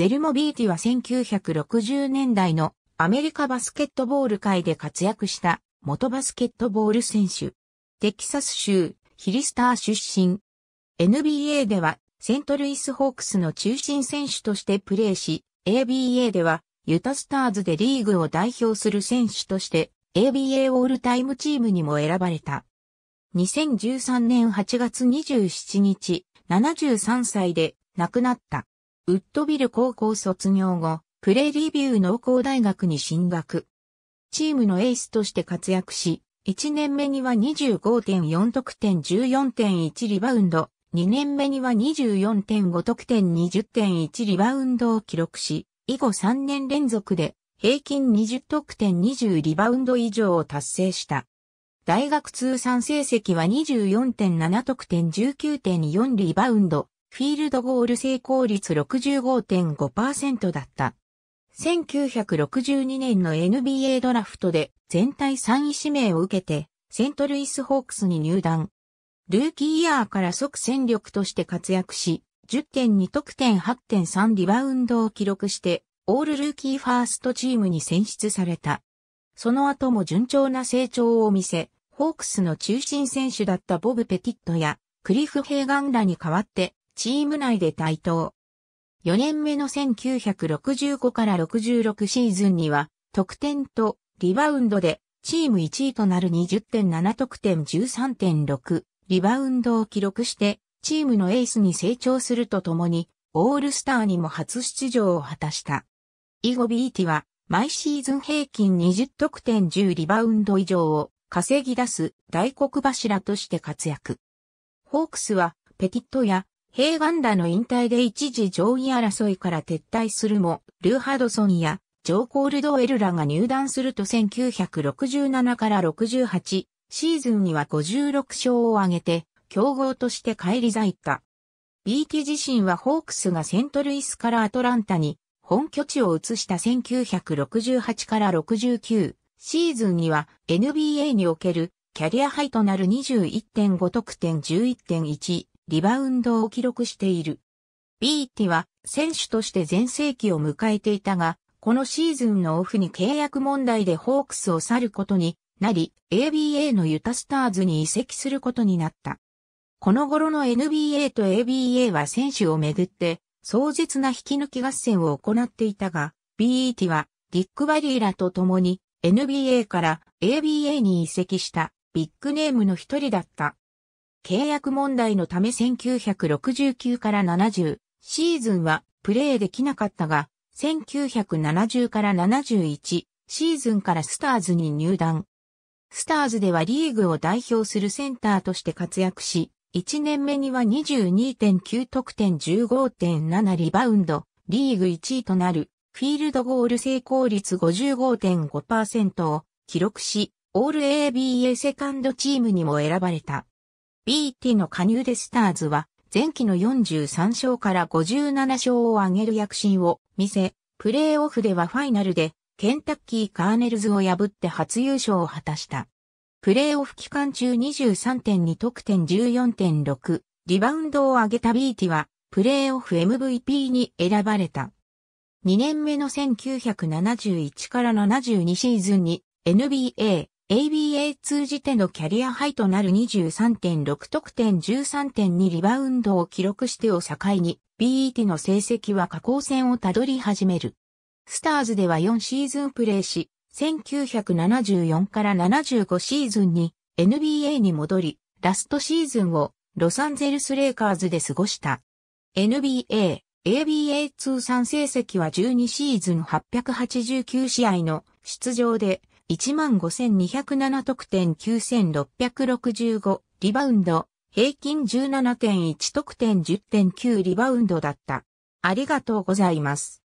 ゼルモビーティは1960年代のアメリカバスケットボール界で活躍した元バスケットボール選手。テキサス州ヒリスター出身。NBA ではセントルイスホークスの中心選手としてプレーし、ABA ではユタスターズでリーグを代表する選手として ABA オールタイムチームにも選ばれた。2013年8月27日、73歳で亡くなった。ウッドビル高校卒業後、プレーリビュー農工大学に進学。チームのエースとして活躍し、1年目には25.4得点14.1リバウンド、2年目には24.5得点20.1リバウンドを記録し、以後3年連続で平均20得点20リバウンド以上を達成した。大学通算成績は24.7得点19.4リバウンド、フィールドゴール成功率65.5%だった。1962年の NBA ドラフトで全体3位指名を受けて、セントルイスホークスに入団。ルーキーイヤーから即戦力として活躍し、10.2得点8.3リバウンドを記録して、オールルーキーファーストチームに選出された。その後も順調な成長を見せ、ホークスの中心選手だったボブ・ペティットやクリフ・ヘイガンらに代わってチーム内で対等。4年目の1965から66シーズンには、得点とリバウンドでチーム1位となる20.7得点13.6リバウンドを記録して、チームのエースに成長するとともに、オールスターにも初出場を果たした。以後ビーティは、毎シーズン平均20得点10リバウンド以上を稼ぎ出す大黒柱として活躍。ホークスは、ペティットやヘイガンダの引退で一時上位争いから撤退するも、ルーハドソンやジョー・コールドエルらが入団すると1967から68シーズンには56勝を挙げて、強豪として返り咲いた。ビーティ自身はホークスがセントルイスからアトランタに本拠地を移した1968から69シーズンには NBA におけるキャリアハイとなる21.5得点11.1リバウンドを記録している。ビーティは選手として全盛期を迎えていたが、このシーズンのオフに契約問題でホークスを去ることになり、ABA のユタスターズに移籍することになった。この頃の NBA と ABA は選手をめぐって壮絶な引き抜き合戦を行っていたが、BET はディック・バリーラと共に NBA から ABA に移籍したビッグネームの一人だった。契約問題のため1969から70シーズンはプレーできなかったが、1970から71シーズンからスターズに入団。スターズではリーグを代表するセンターとして活躍し、1年目には22.9得点15.7リバウンド、リーグ1位となるフィールドゴール成功率55.5%を記録し、オール ABA セカンドチームにも選ばれた。BT の加入でスターズは、前期の43勝から57勝を挙げる躍進を見せ、プレーオフではファイナルで、ケンタッキーカーネルズを破って初優勝を果たした。プレーオフ期間中23.2得点14.6、リバウンドを上げたビーティは、プレーオフ MVP に選ばれた。2年目の1971から72シーズンに NBA ABA 通じてのキャリアハイとなる23.6得点13.2リバウンドを記録してを境に、BET の成績は下降線をたどり始める。スターズでは4シーズンプレーし、1974から75シーズンに NBA に戻り、ラストシーズンをロサンゼルスレイカーズで過ごした。NBA、ABA 通算成績は12シーズン889試合の出場で15,207得点9,665リバウンド、平均17.1得点10.9リバウンドだった。ありがとうございます。